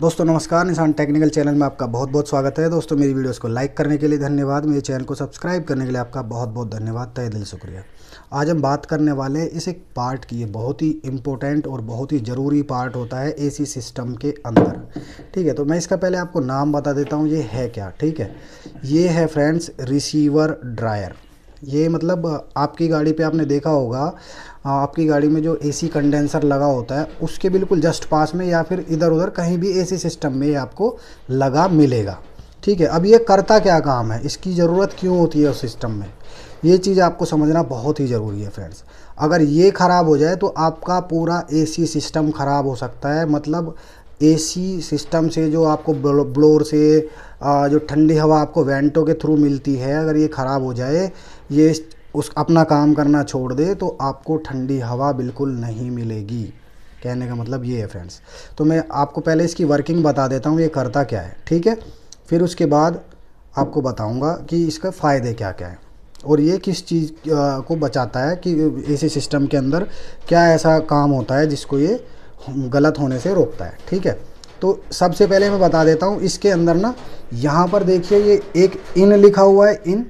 दोस्तों नमस्कार निशान टेक्निकल चैनल में आपका बहुत बहुत स्वागत है दोस्तों मेरी वीडियोस को लाइक करने के लिए धन्यवाद मेरे चैनल को सब्सक्राइब करने के लिए आपका बहुत बहुत धन्यवाद तय दिल शुक्रिया आज हम बात करने वाले हैं इस एक पार्ट की बहुत ही इम्पोर्टेंट और बहुत ही ज़रूरी पार्ट होता है ए सिस्टम के अंदर ठीक है तो मैं इसका पहले आपको नाम बता देता हूँ ये है क्या ठीक है ये है फ्रेंड्स रिसीवर ड्रायर ये मतलब आपकी गाड़ी पे आपने देखा होगा आपकी गाड़ी में जो एसी कंडेंसर लगा होता है उसके बिल्कुल जस्ट पास में या फिर इधर उधर कहीं भी एसी सिस्टम में आपको लगा मिलेगा ठीक है अब ये करता क्या काम है इसकी ज़रूरत क्यों होती है उस सिस्टम में ये चीज़ आपको समझना बहुत ही ज़रूरी है फ्रेंड्स अगर ये ख़राब हो जाए तो आपका पूरा एसी सिस्टम ख़राब हो सकता है मतलब एसी सिस्टम से जो आपको ब्लोर से जो ठंडी हवा आपको वेंटों के थ्रू मिलती है अगर ये ख़राब हो जाए ये उस अपना काम करना छोड़ दे तो आपको ठंडी हवा बिल्कुल नहीं मिलेगी कहने का मतलब ये है फ्रेंड्स तो मैं आपको पहले इसकी वर्किंग बता देता हूँ ये करता क्या है ठीक है फिर उसके बाद आपको बताऊँगा कि इसका फ़ायदे क्या क्या हैं और ये किस चीज़ को बचाता है कि ए सिस्टम के अंदर क्या ऐसा काम होता है जिसको ये गलत होने से रोकता है ठीक है तो सबसे पहले मैं बता देता हूँ इसके अंदर ना यहाँ पर देखिए ये एक इन लिखा हुआ है इन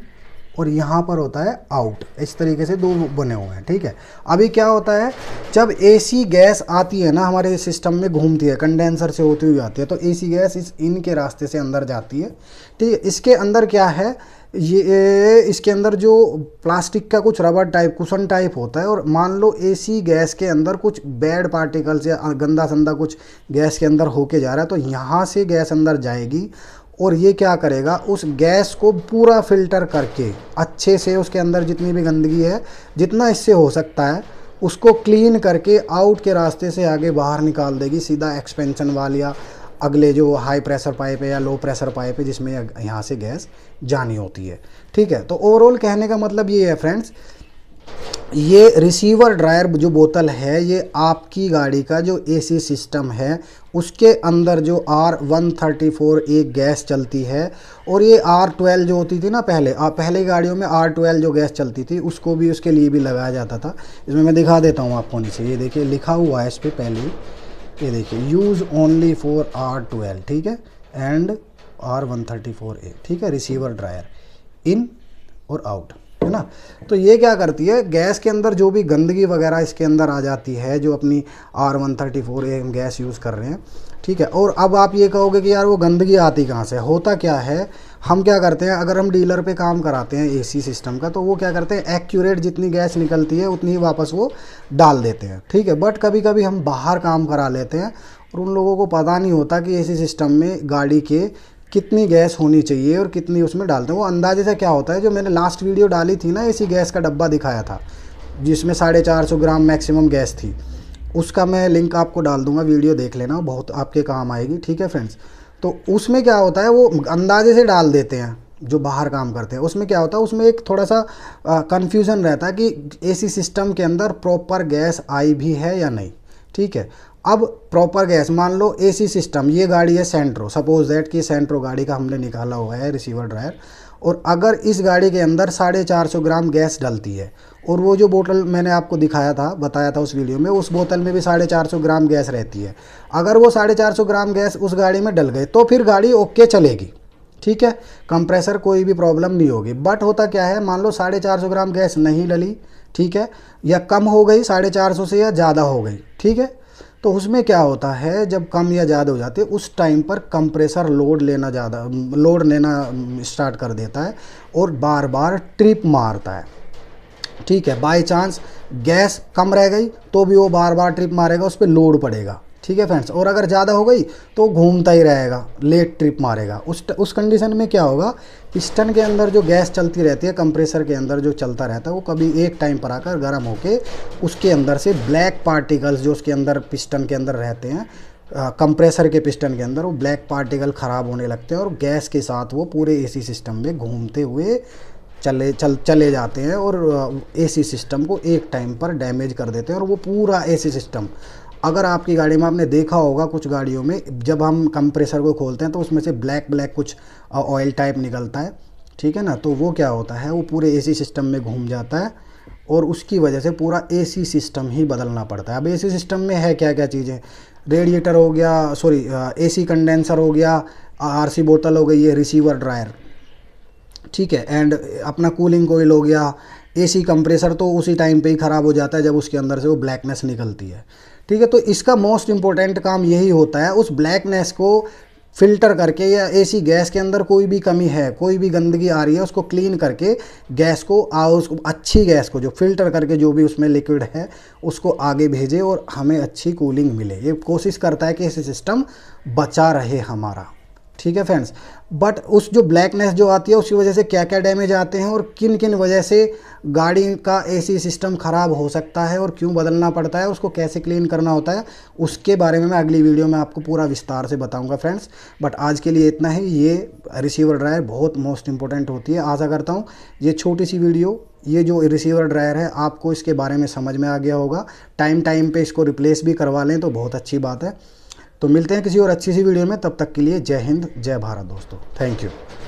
और यहाँ पर होता है आउट इस तरीके से दो बने हुए हैं ठीक है अभी क्या होता है जब एसी गैस आती है ना हमारे सिस्टम में घूमती है कंडेंसर से होती हुई आती है तो एसी गैस इस इन के रास्ते से अंदर जाती है ठीक है इसके अंदर क्या है ये इसके अंदर जो प्लास्टिक का कुछ रबर टाइप कुशन टाइप होता है और मान लो एसी गैस के अंदर कुछ बैड पार्टिकल्स या गंदा संदा कुछ गैस के अंदर होके जा रहा है तो यहाँ से गैस अंदर जाएगी और ये क्या करेगा उस गैस को पूरा फिल्टर करके अच्छे से उसके अंदर जितनी भी गंदगी है जितना इससे हो सकता है उसको क्लीन करके आउट के रास्ते से आगे बाहर निकाल देगी सीधा एक्सपेंशन वाल या अगले जो हाई प्रेशर पाइप है या लो प्रेशर पाइप है जिसमें यहाँ से गैस जानी होती है ठीक है तो ओवरऑल कहने का मतलब ये है फ्रेंड्स ये रिसीवर ड्रायर जो बोतल है ये आपकी गाड़ी का जो एसी सिस्टम है उसके अंदर जो R one thirty four A gas चलती है और ये आर ट्वेल्व जो होती थी ना पहले आ, पहले गाड़ियों में आर ट्वेल्व जो गैस चलती थी उसको भी उसके लिए भी लगाया जाता था इसमें मैं दिखा देता हूँ आपको नीचे ये देखिए लिखा हुआ है इस पर पहले ये देखिए use only for R twelve ठीक है and R one thirty four A ठीक है रिसीवर ड्रायर इन और आउट है ना तो ये क्या करती है गैस के अंदर जो भी गंदगी वगैरह इसके अंदर आ जाती है जो अपनी R one thirty four A हम गैस यूज़ कर रहे हैं ठीक है और अब आप ये कहोगे कि यार वो गंदगी आती कहाँ से होता क्या है हम क्या करते हैं अगर हम डीलर पे काम कराते हैं एसी सिस्टम का तो वो क्या करते हैं एक्यूरेट जितनी गैस निकलती है उतनी ही वापस वो डाल देते हैं ठीक है बट कभी कभी हम बाहर काम करा लेते हैं और उन लोगों को पता नहीं होता कि एसी सिस्टम में गाड़ी के कितनी गैस होनी चाहिए और कितनी उसमें डालते हैं वो अंदाजे से क्या होता है जो मैंने लास्ट वीडियो डाली थी ना इसी गैस का डब्बा दिखाया था जिसमें साढ़े चार सौ ग्राम मैक्सिमम गैस थी उसका मैं लिंक आपको डाल दूंगा वीडियो देख लेना बहुत आपके काम आएगी ठीक है फ्रेंड्स तो उसमें क्या होता है वो अंदाजे से डाल देते हैं जो बाहर काम करते हैं उसमें क्या होता है उसमें एक थोड़ा सा कन्फ्यूज़न रहता है कि ए सिस्टम के अंदर प्रॉपर गैस आई भी है या नहीं ठीक है अब प्रॉपर गैस मान लो एसी सिस्टम ये गाड़ी है सेंट्रो सपोज दैट कि सेंट्रो गाड़ी का हमने निकाला हुआ है रिसीवर ड्रायर और अगर इस गाड़ी के अंदर साढ़े चार सौ ग्राम गैस डलती है और वो जो बोतल मैंने आपको दिखाया था बताया था उस वीडियो में उस बोतल में भी साढ़े चार सौ ग्राम गैस रहती है अगर वो साढ़े चार सौ ग्राम गैस उस गाड़ी में डल गए तो फिर गाड़ी ओके चलेगी ठीक है कंप्रेसर कोई भी प्रॉब्लम नहीं होगी बट होता क्या है मान लो साढ़े चार सौ ग्राम गैस नहीं लली ठीक है या कम हो गई साढ़े चार सौ से या ज़्यादा हो गई ठीक है तो उसमें क्या होता है जब कम या ज़्यादा हो जाती है उस टाइम पर कंप्रेसर लोड लेना ज़्यादा लोड लेना स्टार्ट कर देता है और बार बार ट्रिप मारता है ठीक है बाई चांस गैस कम रह गई तो भी वो बार बार ट्रिप मारेगा उस पर लोड पड़ेगा ठीक है फ्रेंड्स और अगर ज़्यादा हो गई तो घूमता ही रहेगा लेट ट्रिप मारेगा उस उस कंडीशन में क्या होगा पिस्टन के अंदर जो गैस चलती रहती है कंप्रेसर के अंदर जो चलता रहता है वो कभी एक टाइम पर आकर गर्म होके उसके अंदर से ब्लैक पार्टिकल्स जो उसके अंदर पिस्टन के अंदर रहते हैं कंप्रेसर के पिस्टन के अंदर वो ब्लैक पार्टिकल ख़राब होने लगते हैं और गैस के साथ वो पूरे ए सिस्टम में घूमते हुए चले चल चले जाते हैं और एसी सिस्टम को एक टाइम पर डैमेज कर देते हैं और वो पूरा एसी सिस्टम अगर आपकी गाड़ी में आपने देखा होगा कुछ गाड़ियों में जब हम कंप्रेसर को खोलते हैं तो उसमें से ब्लैक ब्लैक कुछ ऑयल टाइप निकलता है ठीक है ना तो वो क्या होता है वो पूरे एसी सिस्टम में घूम जाता है और उसकी वजह से पूरा एसी सिस्टम ही बदलना पड़ता है अब एसी सिस्टम में है क्या क्या चीज़ें रेडिएटर हो गया सॉरी एसी कंडेंसर हो गया आरसी बोतल हो गई है रिसीवर ड्रायर ठीक है एंड अपना कूलिंग कोयल हो गया एसी कंप्रेसर तो उसी टाइम पे ही ख़राब हो जाता है जब उसके अंदर से वो ब्लैकनेस निकलती है ठीक है तो इसका मोस्ट इम्पोर्टेंट काम यही होता है उस ब्लैकनेस को फिल्टर करके या एसी गैस के अंदर कोई भी कमी है कोई भी गंदगी आ रही है उसको क्लीन करके गैस को आ उसको अच्छी गैस को जो फिल्टर करके जो भी उसमें लिक्विड है उसको आगे भेजे और हमें अच्छी कूलिंग मिले ये कोशिश करता है कि ऐसे सिस्टम बचा रहे हमारा ठीक है फ्रेंड्स बट उस जो ब्लैकनेस जो आती है उसकी वजह से क्या क्या डैमेज आते हैं और किन किन वजह से गाड़ी का एसी सिस्टम ख़राब हो सकता है और क्यों बदलना पड़ता है उसको कैसे क्लीन करना होता है उसके बारे में मैं अगली वीडियो में आपको पूरा विस्तार से बताऊंगा फ्रेंड्स बट आज के लिए इतना ही ये रिसीवर ड्रायर बहुत मोस्ट इंपॉर्टेंट होती है आशा करता हूँ ये छोटी सी वीडियो ये जो रिसीवर ड्रायर है आपको इसके बारे में समझ में आ गया होगा टाइम टाइम पर इसको रिप्लेस भी करवा लें तो बहुत अच्छी बात है तो मिलते हैं किसी और अच्छी सी वीडियो में तब तक के लिए जय हिंद जय भारत दोस्तों थैंक यू